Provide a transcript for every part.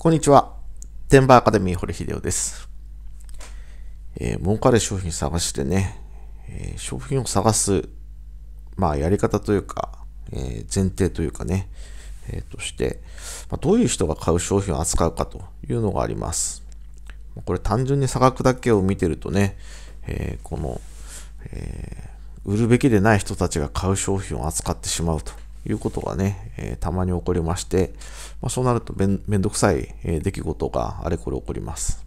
こんにちは。テンバーアカデミー堀秀夫です。えー、儲かる商品探してね、えー、商品を探す、まあ、やり方というか、えー、前提というかね、えー、として、まあ、どういう人が買う商品を扱うかというのがあります。これ単純に差額だけを見てるとね、えー、この、えー、売るべきでない人たちが買う商品を扱ってしまうと。いうことがね、えー、たまに起こりまして、まあ、そうなるとめんめんどくさい、えー、出来事があれこれ起こります。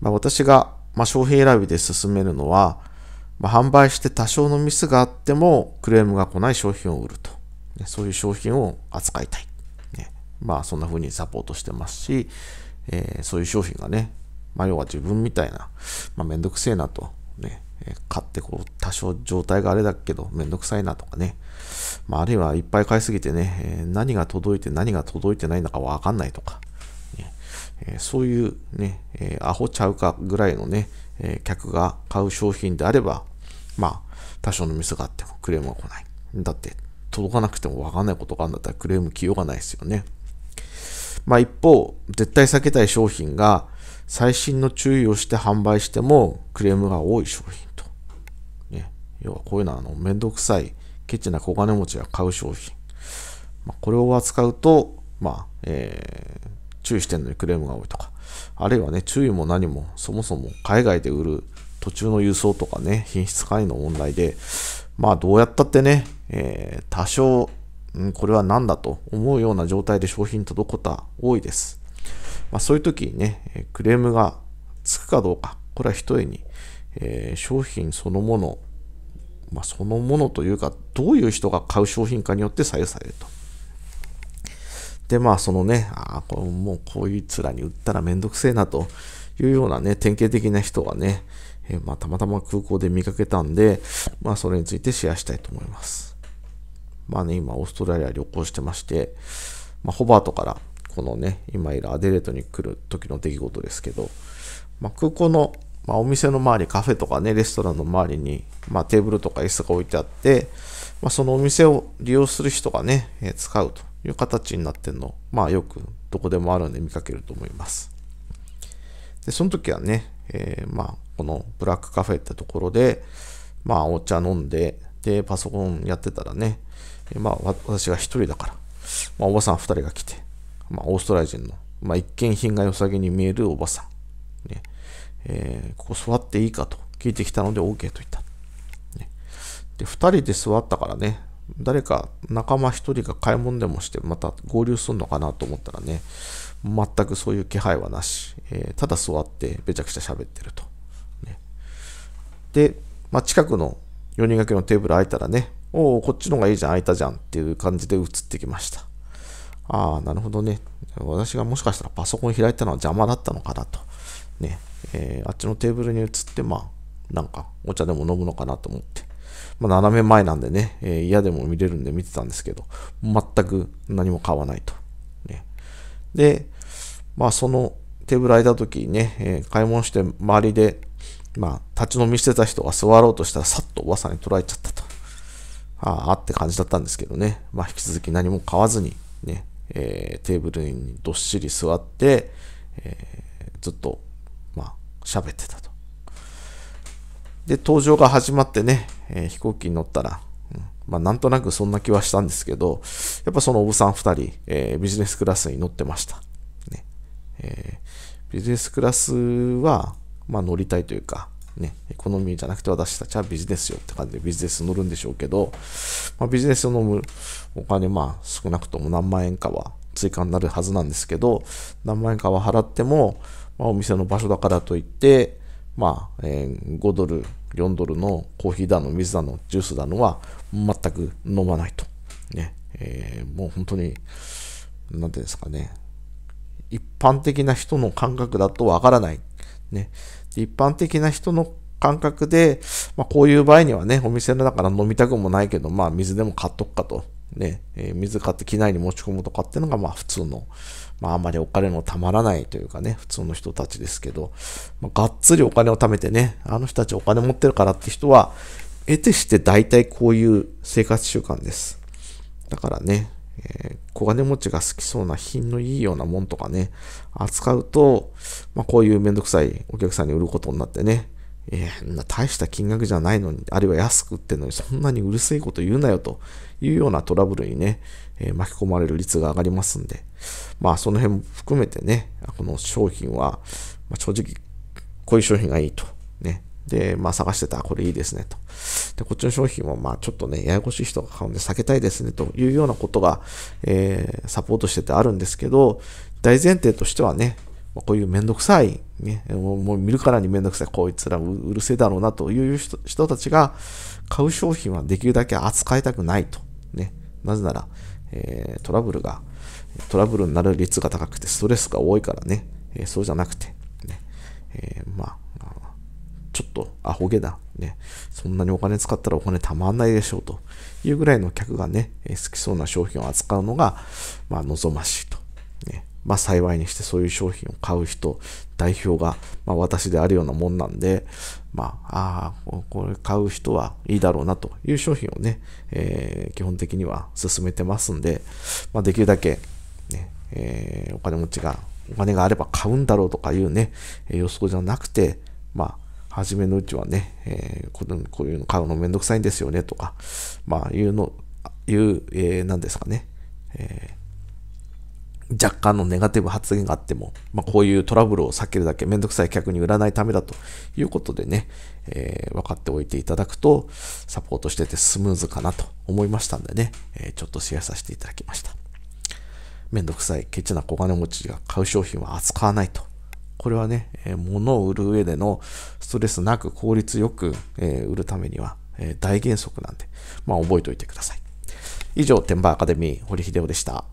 まあ、私が、まあ、商品選びで進めるのは、まあ、販売して多少のミスがあってもクレームが来ない商品を売ると。ね、そういう商品を扱いたい。ね、まあそんな風にサポートしてますし、えー、そういう商品がね、まあ要は自分みたいな、まあめんどくせえなと、ね、え買ってこう、多少状態があれだけど、めんどくさいなとかね。まあ、あるいはいっぱい買いすぎてね、え何が届いて何が届いてないのかわかんないとか、ねえそういうね、えアホちゃうかぐらいのね、え客が買う商品であれば、まあ、多少のミスがあってもクレームが来ない。だって、届かなくてもわかんないことがあるんだったらクレーム来ようがないですよね。まあ一方、絶対避けたい商品が最新の注意をして販売してもクレームが多い商品。要はこういうのはあのめんどくさいケチな小金持ちが買う商品。まあ、これを扱うと、まあ、えー、注意してんのにクレームが多いとか、あるいはね、注意も何も、そもそも海外で売る途中の輸送とかね、品質管理の問題で、まあどうやったってね、えー、多少、ん、これは何だと思うような状態で商品届くことは多いです。まあそういう時にね、クレームがつくかどうか、これは一重に、えー、商品そのものまあ、そのものというか、どういう人が買う商品かによって左右されると。で、まあ、そのね、ああ、これもうこいつらに売ったらめんどくせえなというようなね、典型的な人がね、えー、まあ、たまたま空港で見かけたんで、まあ、それについてシェアしたいと思います。まあね、今、オーストラリア旅行してまして、まあ、ホバートから、このね、今いるアデレートに来る時の出来事ですけど、まあ、空港のまあ、お店の周り、カフェとかね、レストランの周りに、まあ、テーブルとか椅子が置いてあって、まあ、そのお店を利用する人がね、えー、使うという形になってるの、まあ、よくどこでもあるんで見かけると思います。で、その時はね、えー、まあ、このブラックカフェってところで、まあ、お茶飲んで、で、パソコンやってたらね、まあ、私が一人だから、まあ、おばさん二人が来て、まあ、オーストラリア人の、まあ、一見品が良さげに見えるおばさん。ね、えー、ここ座っていいかと聞いてきたので OK と言った。ね、で、2人で座ったからね、誰か仲間1人が買い物でもしてまた合流するのかなと思ったらね、全くそういう気配はなし、えー、ただ座ってべちゃくちゃ喋ってると。ね、で、まあ、近くの4人掛けのテーブル空いたらね、おお、こっちの方がいいじゃん、空いたじゃんっていう感じで映ってきました。ああ、なるほどね。私がもしかしたらパソコン開いたのは邪魔だったのかなとね、えー、あっちのテーブルに移って、まあ、なんか、お茶でも飲むのかなと思って、まあ、斜め前なんでね、えー、嫌でも見れるんで見てたんですけど、全く何も買わないと。ね、で、まあ、そのテーブル空いた時にね、えー、買い物して周りで、まあ、立ち飲みしてた人が座ろうとしたら、さっとおばさんに捉えちゃったと。ああって感じだったんですけどね、まあ、引き続き何も買わずに、ね、えー、テーブルにどっしり座って、えー、ずっと喋ってたと。で、登場が始まってね、えー、飛行機に乗ったら、うん、まあ、なんとなくそんな気はしたんですけど、やっぱそのおぶさん2人、えー、ビジネスクラスに乗ってました。ねえー、ビジネスクラスは、まあ、乗りたいというか、ね、エコノミーじゃなくて私たちはビジネスよって感じでビジネスに乗るんでしょうけど、まあ、ビジネスを飲むお金、まあ少なくとも何万円かは追加になるはずなんですけど、何万円かは払っても、まあ、お店の場所だからといって、まあ、えー、5ドル、4ドルのコーヒーだの、水だの、ジュースだのは全く飲まないと。ね、えー、もう本当に、なんていうんですかね、一般的な人の感覚だとわからない。ね、一般的な人の感覚で、まあ、こういう場合にはね、お店の中から飲みたくもないけど、まあ、水でも買っとくかと。ね、えー、水買って機内に持ち込むとかっていうのが、まあ、普通の、まあ、あまりお金のたまらないというかね、普通の人たちですけど、まあ、がっつりお金を貯めてね、あの人たちお金持ってるからって人は、得てして大体こういう生活習慣です。だからね、えー、小金持ちが好きそうな品のいいようなもんとかね、扱うと、まあ、こういうめんどくさいお客さんに売ることになってね、えー、大した金額じゃないのに、あるいは安く売ってのに、そんなにうるせえこと言うなよというようなトラブルにね、えー、巻き込まれる率が上がりますんで、まあその辺も含めてね、この商品は、まあ、正直、こういう商品がいいと、ね、で、まあ探してた、これいいですねと。で、こっちの商品もまあちょっとね、ややこしい人が買うんで避けたいですねというようなことが、えー、サポートしててあるんですけど、大前提としてはね、こういうめんどくさい、ね、もう見るからにめんどくさい、こいつらうるせえだろうなという人たちが買う商品はできるだけ扱いたくないと。ね、なぜなら、えー、トラブルが、トラブルになる率が高くてストレスが多いからね、えー、そうじゃなくて、ね、えー、まあ、とアホ毛だ。ね。そんなにお金使ったらお金たまんないでしょうというぐらいの客がね、好きそうな商品を扱うのが、まあ、望ましいと。ね。まあ、幸いにしてそういう商品を買う人、代表が、まあ、私であるようなもんなんで、まあ、ああ、これ買う人はいいだろうなという商品をね、えー、基本的には進めてますんで、まあ、できるだけ、ね、えー、お金持ちが、お金があれば買うんだろうとかいうね、予想じゃなくて、まあ、初めのうちはね、えー、ここういうの買うのめんどくさいんですよねとか、まあ、いうの、いう、えー、なんですかね、えー、若干のネガティブ発言があっても、まあ、こういうトラブルを避けるだけめんどくさい客に売らないためだということでね、えー、分かっておいていただくと、サポートしててスムーズかなと思いましたんでね、えちょっとシェアさせていただきました。めんどくさいケチな小金持ちが買う商品は扱わないとこれはね、えー、物を売る上でのストレスなく効率よく、えー、売るためには、えー、大原則なんで、まあ、覚えておいてください。以上、天馬アカデミー、堀秀夫でした。